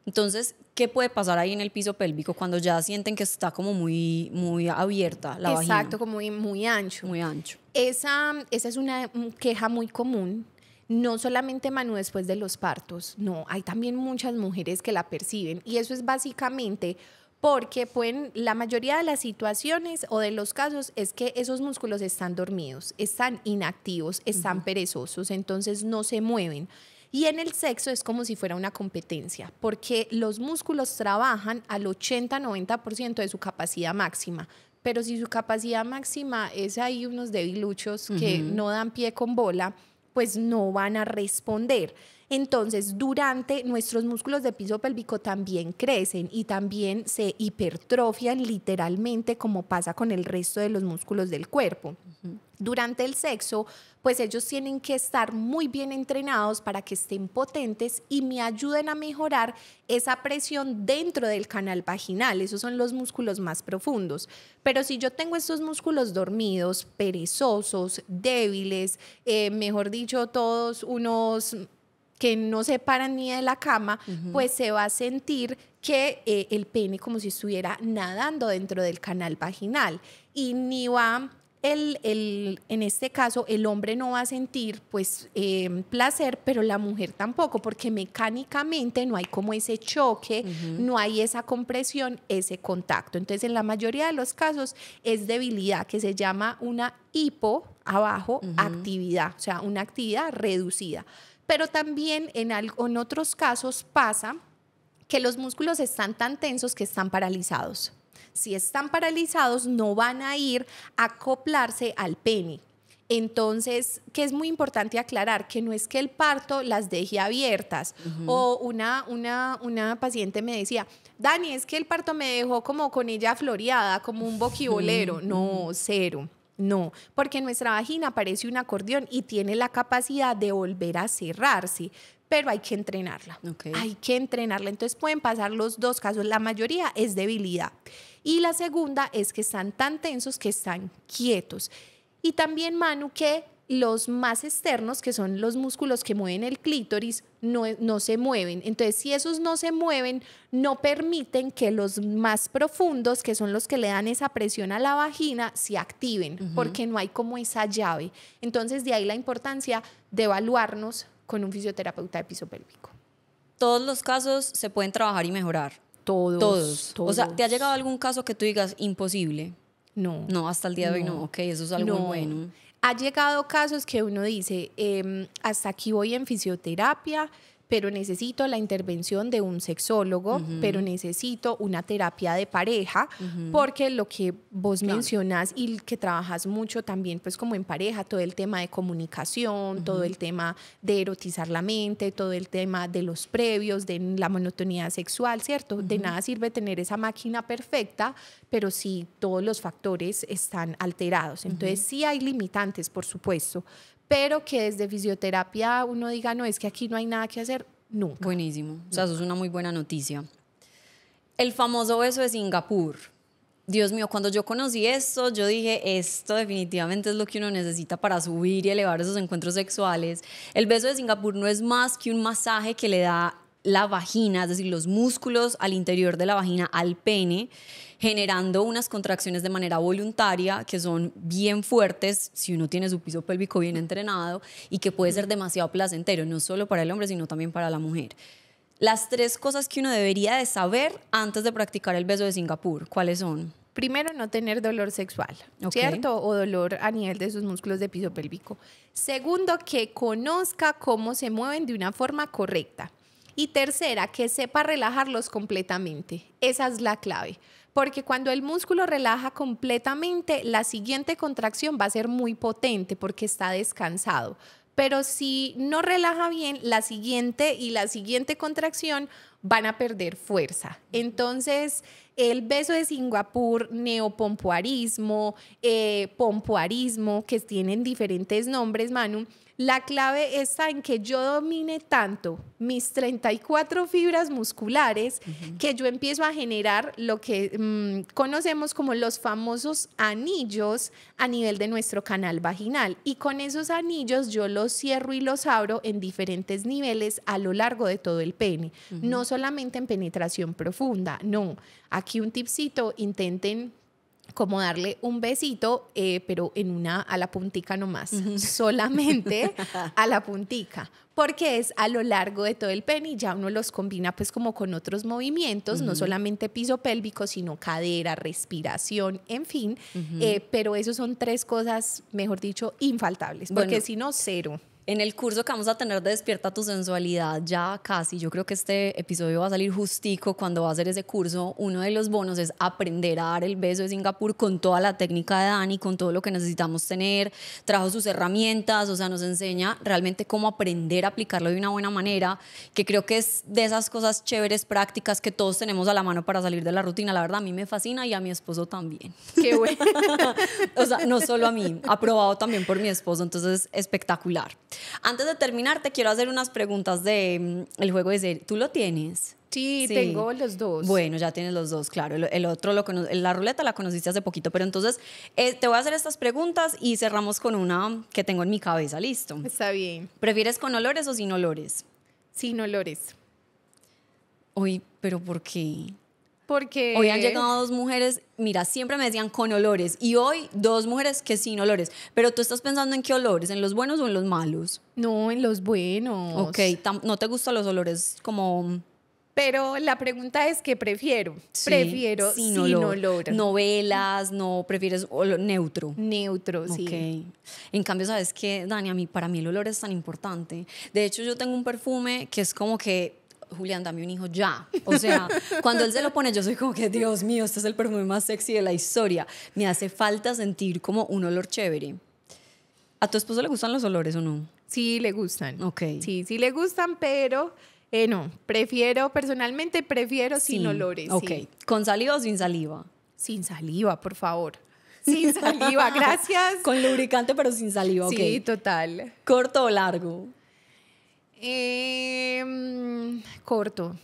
Entonces, ¿qué puede pasar ahí en el piso pélvico cuando ya sienten que está como muy, muy abierta la Exacto, vagina? Exacto, como muy, ancho. Muy ancho. Esa, esa es una mm, queja muy común no solamente Manu después de los partos, no, hay también muchas mujeres que la perciben y eso es básicamente porque la mayoría de las situaciones o de los casos es que esos músculos están dormidos, están inactivos, están perezosos, entonces no se mueven. Y en el sexo es como si fuera una competencia, porque los músculos trabajan al 80-90% de su capacidad máxima. Pero si su capacidad máxima es ahí unos debiluchos que no dan pie con bola, pues no van a responder. Entonces, durante nuestros músculos de piso pélvico también crecen y también se hipertrofian literalmente como pasa con el resto de los músculos del cuerpo. Durante el sexo, pues ellos tienen que estar muy bien entrenados para que estén potentes y me ayuden a mejorar esa presión dentro del canal vaginal. Esos son los músculos más profundos. Pero si yo tengo estos músculos dormidos, perezosos, débiles, eh, mejor dicho, todos unos que no se paran ni de la cama, pues se va a sentir que eh, el pene como si estuviera nadando dentro del canal vaginal y ni va el, el, en este caso, el hombre no va a sentir pues em, placer, pero la mujer tampoco, porque mecánicamente no hay como ese choque, no hay esa compresión, ese contacto. Entonces, en la mayoría de los casos es debilidad, que se llama una hipo abajo actividad, o sea, una actividad reducida pero también en, otros casos pasa que los músculos están tan tensos que están paralizados. Si están paralizados, no van a ir a acoplarse al pene. Entonces, que es muy importante aclarar que no es que el parto las deje abiertas. O una, paciente me decía, Dani, es que el parto me dejó como con ella floreada, como un boquibolero. No, cero. No, porque nuestra vagina parece un acordeón y tiene la capacidad de volver a cerrarse, pero hay que entrenarla. Hay que entrenarla. Entonces pueden pasar los dos casos. La mayoría es debilidad. Y la segunda es que están tan tensos que están quietos. Y también, Manu, que los más externos, que son los músculos que mueven el clítoris, no, se mueven. Entonces, si esos no se mueven, no permiten que los más profundos, que son los que le dan esa presión a la vagina, se activen, porque no hay como esa llave. Entonces, de ahí la importancia de evaluarnos con un fisioterapeuta de piso Todos los casos se pueden trabajar y mejorar. Todos, todos. O sea, ¿te ha llegado algún caso que tú digas imposible? No. No, hasta el día de hoy no. Ok, eso es algo bueno ha llegado casos que uno dice, em, hasta aquí voy en fisioterapia, pero necesito la intervención de un sexólogo, pero necesito una terapia de pareja, porque lo que vos mencionas mencionás y que trabajas mucho también, pues como en pareja, todo el tema de comunicación, todo el tema de erotizar la mente, todo el tema de los previos, de la monotonía sexual, ¿cierto? De nada sirve tener esa máquina perfecta, pero si sí, todos los factores están alterados. Entonces sí hay limitantes, por supuesto, pero que desde fisioterapia uno diga, no, es que aquí no hay nada que hacer, nunca. Buenísimo, o sea, eso es una muy buena noticia. El famoso beso de Singapur. Dios mío, cuando yo conocí esto, yo dije, esto definitivamente es lo que uno necesita para subir y elevar esos encuentros sexuales. El beso de Singapur no es más que un masaje que le da la vagina, es decir, los músculos al interior de la vagina, al pene, generando unas contracciones de manera voluntaria que son bien fuertes si uno tiene su piso pélvico bien entrenado y que puede ser demasiado placentero, no solo para el hombre, sino también para la mujer. Las tres cosas que uno debería de saber antes de practicar el beso de Singapur, ¿cuáles son? Primero, no tener dolor sexual, ¿cierto? O dolor a nivel de sus músculos de piso pélvico. Segundo, que conozca cómo se mueven de una forma correcta. Y tercera, que sepa relajarlos completamente. Esa es la clave. Porque cuando el músculo relaja completamente, la siguiente contracción va a ser muy potente porque está descansado. Pero si no relaja bien, la siguiente y la siguiente contracción van a perder fuerza. Entonces, el beso de Singapur, neopompuarismo, eh, pompuarismo, que tienen diferentes nombres, Manu, la clave está en que yo domine tanto mis 34 fibras musculares que yo empiezo a generar lo que mm, conocemos como los famosos anillos a nivel de nuestro canal vaginal. Y con esos anillos yo los cierro y los abro en diferentes niveles a lo largo de todo el pene. No solamente en penetración profunda, no. Aquí un tipcito, intenten como darle un besito, eh, pero en una a la puntica nomás, solamente a la puntica, porque es a lo largo de todo el pene y ya uno los combina pues como con otros movimientos, no solamente piso pélvico, sino cadera, respiración, en fin, eh, pero esos son tres cosas, mejor dicho, infaltables, porque si no, cero en el curso que vamos a tener de Despierta tu sensualidad, ya casi, yo creo que este episodio va a salir justico cuando va a ser ese curso, uno de los bonos es aprender a dar el beso de Singapur con toda la técnica de Dani, con todo lo que necesitamos tener, trajo sus herramientas, o sea, nos enseña realmente cómo aprender a aplicarlo de una buena manera, que creo que es de esas cosas chéveres, prácticas que todos tenemos a la mano para salir de la rutina. La verdad, a mí me fascina y a mi esposo también. Qué bueno. o sea, no solo a mí, aprobado también por mi esposo, entonces espectacular. Antes de terminar, te quiero hacer unas preguntas de mm, el juego de ser. ¿Tú lo tienes? Sí, tengo los dos. Bueno, ya tienes los dos, claro. El, otro, la ruleta la conociste hace poquito, pero entonces eh, te voy a hacer estas preguntas y cerramos con una que tengo en mi cabeza, listo. Está bien. ¿Prefieres con olores o sin olores? Sin olores. Uy, pero ¿por qué? porque... Hoy han llegado dos mujeres, mira, siempre me decían con olores y hoy dos mujeres que sin olores, pero tú estás pensando en qué olores, en los buenos o en los malos? No, en los buenos. Ok, no te gustan los olores como... Pero la pregunta es que prefiero. prefiero sin, olores. olor. Novelas, no, prefieres olor, neutro. Neutro, sí. Okay. En cambio, ¿sabes qué, Dani? A mí, para mí el olor es tan importante. De hecho, yo tengo un perfume que es como que Julián, dame un hijo ya. O sea, cuando él se lo pone, yo soy como que, Dios mío, este es el perfume más sexy de la historia. Me hace falta sentir como un olor chévere. ¿A tu esposo le gustan los olores o no? Sí, le gustan. Ok. Sí, sí le gustan, pero eh, no, prefiero, personalmente prefiero sin olores. Ok. ¿Con saliva o sin saliva? Sin saliva, por favor. Sin saliva, gracias. Con lubricante, pero sin saliva, ok. Sí, total. ¿Corto o largo? Eh, mm, corto.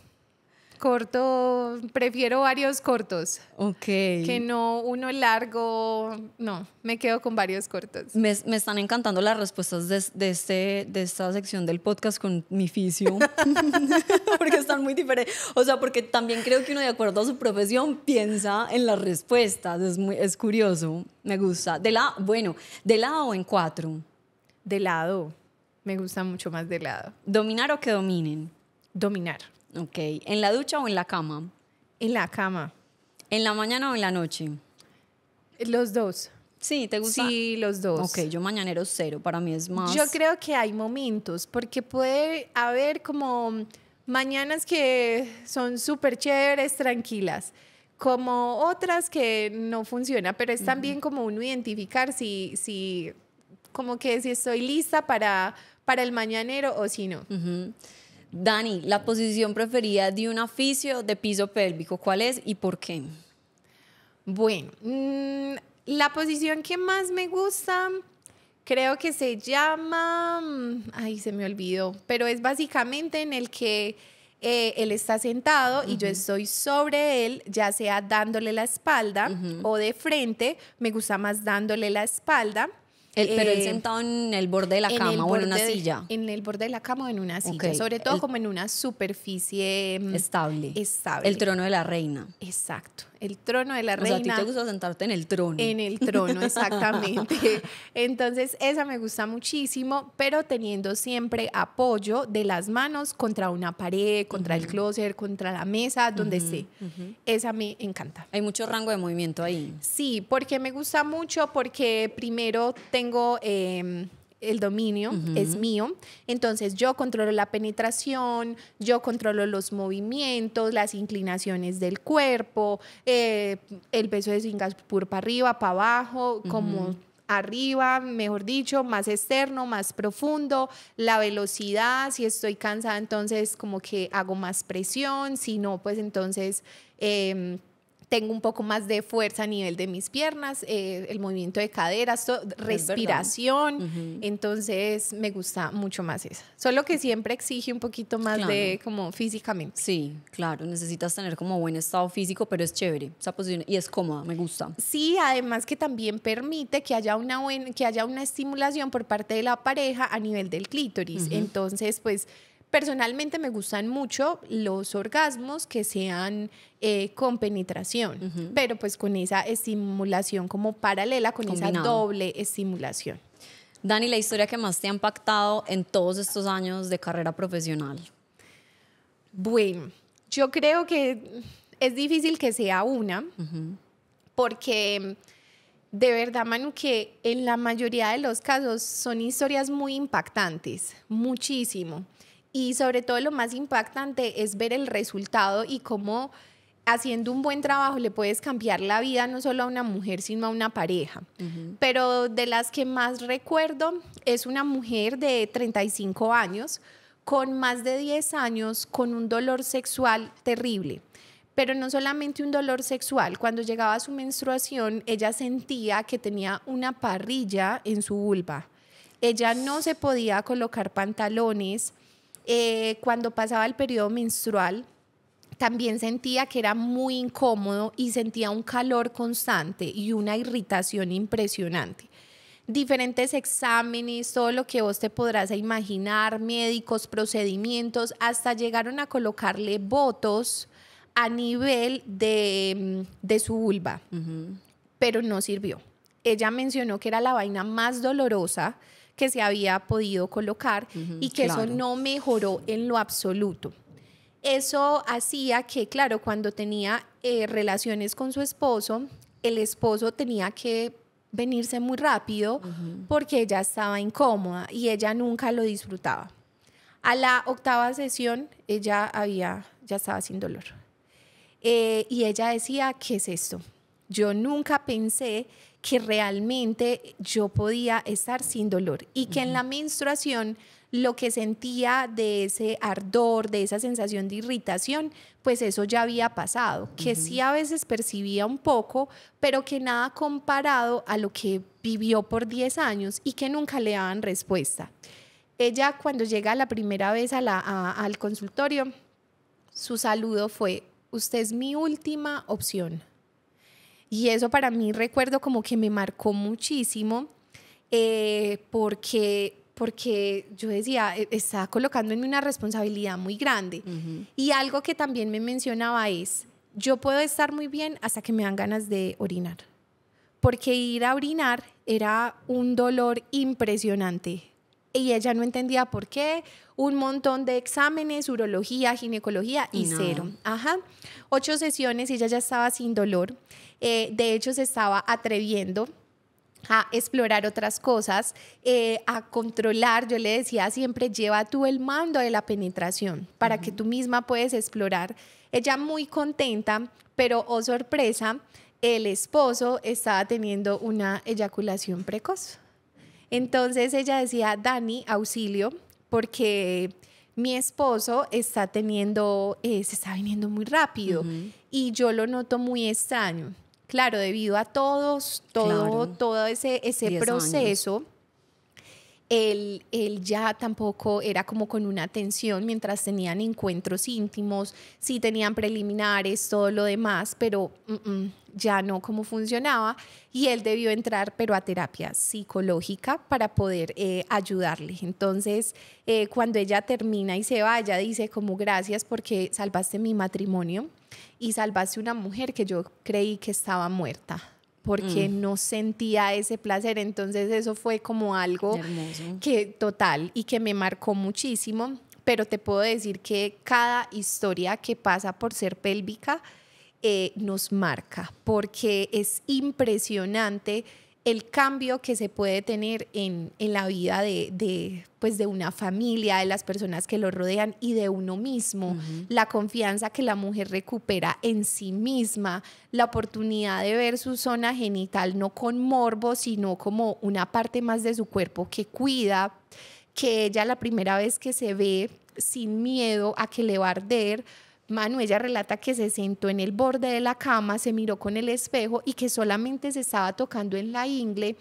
Corto, prefiero varios cortos. Ok. Que no uno largo, no, me quedo con varios cortos. Me, están encantando las respuestas de, de, este, de esta sección del podcast con mi fisio, porque están muy diferentes. O sea, porque también creo que uno de acuerdo a su profesión piensa en las respuestas, es, muy, es curioso, me gusta. De la, bueno, de lado en cuatro. De lado. Me gusta mucho más de lado. ¿Dominar o que dominen? Dominar. Ok. ¿En la ducha o en la cama? En la cama. ¿En la mañana o en la noche? Los dos. Sí, ¿te gusta? Sí, los dos. Ok, yo mañanero cero, para mí es más. Yo creo que hay momentos, porque puede haber como mañanas que son súper chéveres, tranquilas, como otras que no funciona, pero es también como uno identificar si, si, como que si estoy lista para para el mañanero o si no. Dani, la posición preferida de un oficio de piso pélvico, ¿cuál es y por qué? Bueno, mm, la posición que más me gusta creo que se llama, mm, ay, se me olvidó, pero es básicamente en el que eh, él está sentado y yo estoy sobre él, ya sea dándole la espalda o de frente, me gusta más dándole la espalda pero él eh, sentado en el borde de la cama o en una silla. En el borde de la cama o en una silla. Sobre todo como en una superficie mm, estable. Estable. El trono de la reina. Exacto el trono de la o Sea, a ti te gusta sentarte en el trono. En el trono, exactamente. Entonces, esa me gusta muchísimo, pero teniendo siempre apoyo de las manos contra una pared, contra el closet, contra la mesa, donde esté. Esa me encanta. Hay mucho rango de movimiento ahí. Sí, porque me gusta mucho, porque primero tengo... Em, el dominio, es mío. Entonces yo controlo la penetración, yo controlo los movimientos, las inclinaciones del cuerpo, eh, el peso de Singapur para arriba, para abajo, como arriba, mejor dicho, más externo, más profundo, la velocidad, si estoy cansada entonces como que hago más presión, si no, pues entonces... Em, tengo un poco más de fuerza a nivel de mis piernas, eh, el movimiento de caderas, respiración. Entonces me gusta mucho más eso. Solo que siempre exige un poquito más de como físicamente. Sí, claro, necesitas tener como buen estado físico, pero es chévere esa posición pues, y es cómoda, me gusta. Sí, además que también permite que haya una, que haya una estimulación por parte de la pareja a nivel del clítoris. Entonces, pues Personalmente me gustan mucho los orgasmos que sean eh, con penetración, pero pues con esa estimulación como paralela, con esa doble estimulación. Dani, la historia que más te ha impactado en todos estos años de carrera profesional. Bueno, yo creo que es difícil que sea una, porque de verdad, Manu, que en la mayoría de los casos son historias muy impactantes, muchísimo y sobre todo lo más impactante es ver el resultado y cómo haciendo un buen trabajo le puedes cambiar la vida no solo a una mujer, sino a una pareja. Pero de las que más recuerdo es una mujer de 35 años con más de 10 años con un dolor sexual terrible. Pero no solamente un dolor sexual, cuando llegaba a su menstruación ella sentía que tenía una parrilla en su vulva. Ella no se podía colocar pantalones, eh, cuando pasaba el periodo menstrual, también sentía que era muy incómodo y sentía un calor constante y una irritación impresionante. Diferentes exámenes, todo lo que vos te podrás imaginar, médicos, procedimientos, hasta llegaron a colocarle votos a nivel de, mm, su vulva, pero no sirvió. Ella mencionó que era la vaina más dolorosa, que se había podido colocar y que eso no mejoró en lo absoluto. Eso hacía que, claro, cuando tenía eh, relaciones con su esposo, el esposo tenía que venirse muy rápido porque ella estaba incómoda y ella nunca lo disfrutaba. A la octava sesión, ella había, ya estaba sin dolor. Eh, y ella decía, ¿qué es esto? Yo nunca pensé que realmente yo podía estar sin dolor y que en la menstruación lo que sentía de ese ardor, de esa sensación de irritación, pues eso ya había pasado, que sí a veces percibía un poco, pero que nada comparado a lo que vivió por 10 años y que nunca le daban respuesta. Ella cuando llega la primera vez al consultorio, su saludo fue, usted es mi última opción y eso para mí recuerdo como que me marcó muchísimo eh, porque porque yo decía, e, está colocando en una responsabilidad muy grande. Y algo que también me mencionaba es, yo puedo estar muy bien hasta que me dan ganas de orinar, porque ir a orinar era un dolor impresionante. Y ella no entendía por qué, un montón de exámenes, urología, ginecología y cero. Ajá, ocho sesiones y ella ya estaba sin dolor. Eh, de hecho se estaba atreviendo a explorar otras cosas, eh, a controlar. Yo le decía siempre, lleva tú el mando de la penetración para que tú misma puedes explorar. Ella muy contenta, pero oh sorpresa, el esposo estaba teniendo una eyaculación precoz. Entonces ella decía, Dani, auxilio, porque mi esposo está teniendo, eh, se está viniendo muy rápido y yo lo noto muy extraño. Claro, debido a todos, todo, todo ese, proceso, Él, ya tampoco era como con una tensión mientras tenían encuentros íntimos, sí tenían preliminares, todo lo demás, pero mm, mm, ya no como funcionaba y él debió entrar pero a terapia psicológica para poder eh, ayudarle. Entonces, eh, cuando ella termina y se vaya dice como gracias porque salvaste mi matrimonio y salvaste una mujer que yo creí que estaba muerta porque mm. no sentía ese placer. Entonces eso fue como algo que total y que me marcó muchísimo. Pero te puedo decir que cada historia que pasa por ser pélvica eh, nos marca, porque es impresionante el cambio que se puede tener en, en la vida de, pues de una familia, de las personas que lo rodean y de uno mismo, la confianza que la mujer recupera en sí misma, la oportunidad de ver su zona genital no con morbo, sino como una parte más de su cuerpo que cuida, que ella la primera vez que se ve sin miedo a que le va a arder, Manuela relata que se sentó en el borde de la cama, se miró con el espejo y que solamente se estaba tocando en la ingle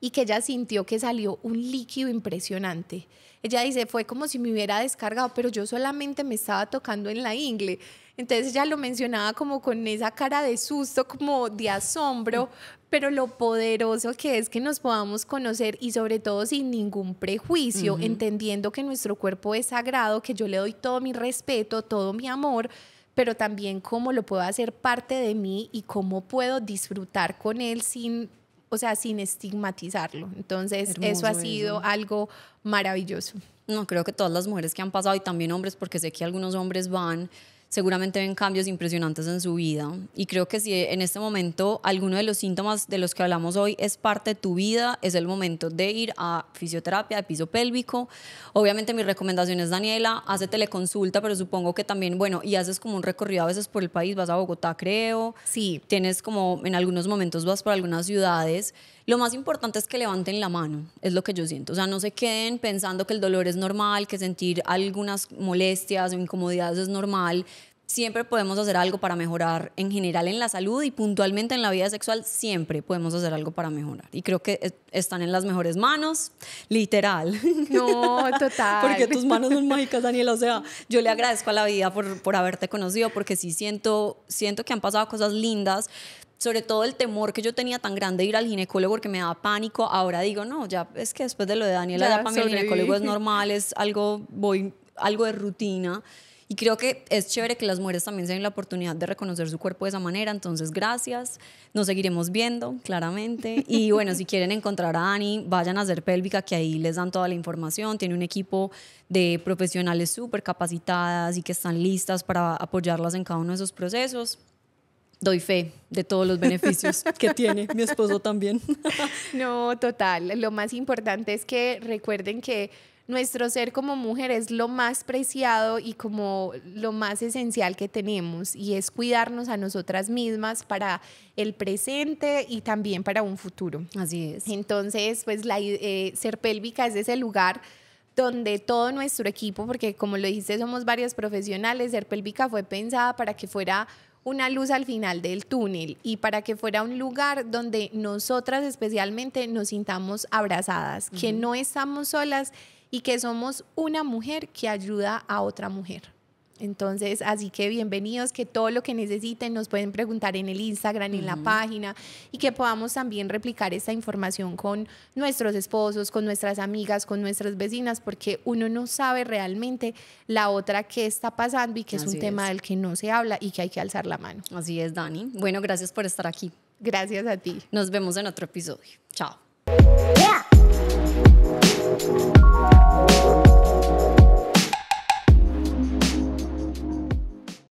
y que ella sintió que salió un líquido impresionante. Ella dice, fue como si me hubiera descargado, pero yo solamente me estaba tocando en la ingle. Entonces ella lo mencionaba como con esa cara de susto, como de asombro, pero lo poderoso que es que nos podamos conocer y sobre todo sin ningún prejuicio, entendiendo que nuestro cuerpo es sagrado, que yo le doy todo mi respeto, todo mi amor, pero también cómo lo puedo hacer parte de mí y cómo puedo disfrutar con él sin o sea, sin estigmatizarlo. Entonces, eso ha sido algo maravilloso. No, creo que todas las mujeres que han pasado y también hombres, porque sé que algunos hombres van seguramente ven cambios impresionantes en su vida. Y creo que si en este momento alguno de los síntomas de los que hablamos hoy es parte de tu vida, es el momento de ir a fisioterapia de piso pélvico. Obviamente mi recomendación es, Daniela, hace teleconsulta, pero supongo que también, bueno, y haces como un recorrido a veces por el país, vas a Bogotá, creo. Sí. Tienes como en algunos momentos vas por algunas ciudades. Lo más importante es que levanten la mano, es lo que yo siento. O sea, no se queden pensando que el dolor es normal, que sentir algunas molestias o incomodidades es normal. Siempre podemos hacer algo para mejorar en general en la salud y puntualmente en la vida sexual siempre podemos hacer algo para mejorar. Y creo que están en las mejores manos, literal. No, total. porque tus manos son mágicas, Daniel. O sea, yo le agradezco a la vida por, haberte conocido porque sí siento, siento que han pasado cosas lindas sobre todo el temor que yo tenía tan grande de ir al ginecólogo porque me daba pánico, ahora digo, no, ya es que después de lo de Daniela, ya, para mí el ginecólogo es normal, es algo, voy, algo de rutina. Y creo que es chévere que las mujeres también se den la oportunidad de reconocer su cuerpo de esa manera. Entonces, gracias. Nos seguiremos viendo, claramente. Y bueno, si quieren encontrar a Ani, vayan a hacer pélvica, que ahí les dan toda la información. Tiene un equipo de profesionales súper capacitadas y que están listas para apoyarlas en cada uno de esos procesos doy fe de todos los beneficios que tiene mi esposo también. no, total. Lo más importante es que recuerden que nuestro ser como mujer es lo más preciado y como lo más esencial que tenemos y es cuidarnos a nosotras mismas para el presente y también para un futuro. Así es. Entonces, pues eh, ser pélvica es ese lugar donde todo nuestro equipo, porque como lo dijiste, somos varios profesionales, ser pélvica fue pensada para que fuera una luz al final del túnel y para que fuera un lugar donde nosotras especialmente nos sintamos abrazadas, que no estamos solas y que somos una mujer que ayuda a otra mujer. Entonces, así que bienvenidos, que todo lo que necesiten nos pueden preguntar en el Instagram, en la página y que podamos también replicar esta información con nuestros esposos, con nuestras amigas, con nuestras vecinas, porque uno no sabe realmente la otra qué está pasando y que es un tema del que no se habla y que hay que alzar la mano. Así es, Dani. Bueno, gracias por estar aquí. Gracias a ti. Nos vemos en otro episodio. Chao.